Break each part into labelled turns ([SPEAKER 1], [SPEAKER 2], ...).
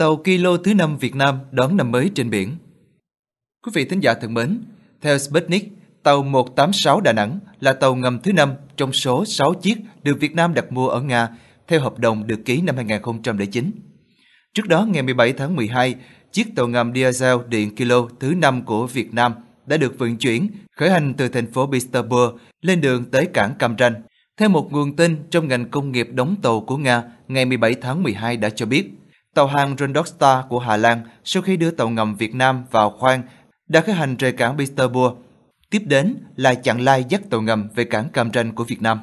[SPEAKER 1] Tàu Kilo thứ năm Việt Nam đón năm mới trên biển. Quý vị thính giả thân mến, theo Sputnik, tàu 186 Đà Nẵng là tàu ngầm thứ năm trong số 6 chiếc được Việt Nam đặt mua ở Nga theo hợp đồng được ký năm 2009. Trước đó, ngày 17 tháng 12, chiếc tàu ngầm diesel điện Kilo thứ năm của Việt Nam đã được vận chuyển khởi hành từ thành phố Istanbul lên đường tới cảng Cam Ranh. Theo một nguồn tin trong ngành công nghiệp đóng tàu của Nga ngày 17 tháng 12 đã cho biết, Tàu hàng Rundog Star của Hà Lan sau khi đưa tàu ngầm Việt Nam vào khoang đã khởi hành rời cảng Peterborough. Tiếp đến là chặn lai dắt tàu ngầm về cảng Cam Ranh của Việt Nam.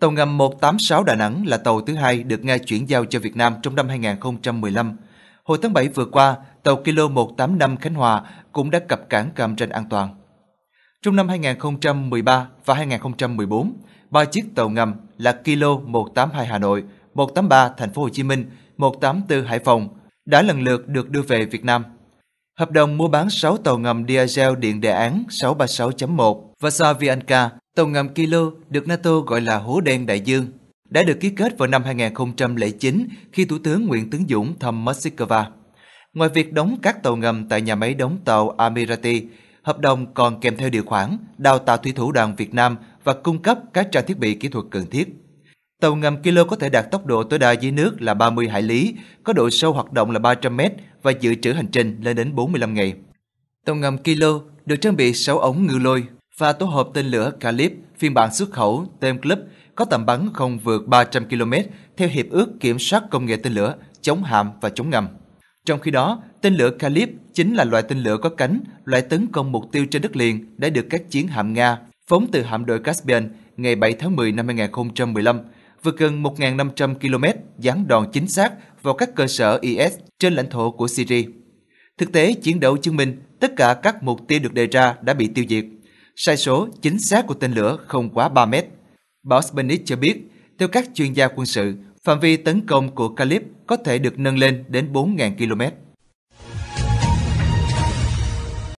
[SPEAKER 1] Tàu ngầm 186 Đà Nẵng là tàu thứ hai được Nga chuyển giao cho Việt Nam trong năm 2015. Hồi tháng 7 vừa qua, tàu Kilo 185 Khánh Hòa cũng đã cập cảng Cam Ranh an toàn. Trong năm 2013 và 2014, ba chiếc tàu ngầm là Kilo 182 Hà Nội, 183 Thành phố Hồ Chí Minh 184 Hải Phòng đã lần lượt được đưa về Việt Nam. Hợp đồng mua bán 6 tàu ngầm diesel điện đề án 636.1 và Savianka, tàu ngầm Kilo được NATO gọi là hố đen đại dương, đã được ký kết vào năm 2009 khi Thủ tướng Nguyễn Tấn Dũng thăm Moscow. Ngoài việc đóng các tàu ngầm tại nhà máy đóng tàu Amirati, hợp đồng còn kèm theo điều khoản đào tạo thủy thủ đoàn Việt Nam và cung cấp các trang thiết bị kỹ thuật cần thiết. Tàu ngầm Kilo có thể đạt tốc độ tối đa dưới nước là 30 hải lý, có độ sâu hoạt động là 300 m và dự trữ hành trình lên đến 45 ngày. Tàu ngầm Kilo được trang bị 6 ống ngư lôi và tổ hợp tên lửa Calip phiên bản xuất khẩu tên Club có tầm bắn không vượt 300 km theo Hiệp ước Kiểm soát Công nghệ tên lửa, chống hạm và chống ngầm. Trong khi đó, tên lửa Kalib chính là loại tên lửa có cánh, loại tấn công mục tiêu trên đất liền đã được các chiến hạm Nga phóng từ hạm đội Caspian ngày 7 tháng 10 năm 2015 vượt gần 1.500 km gián đòn chính xác vào các cơ sở IS trên lãnh thổ của Syria. Thực tế, chiến đấu chứng minh tất cả các mục tiêu được đề ra đã bị tiêu diệt. Sai số chính xác của tên lửa không quá 3 mét. Báo Sputnik cho biết, theo các chuyên gia quân sự, phạm vi tấn công của Calip có thể được nâng lên đến 4.000 km.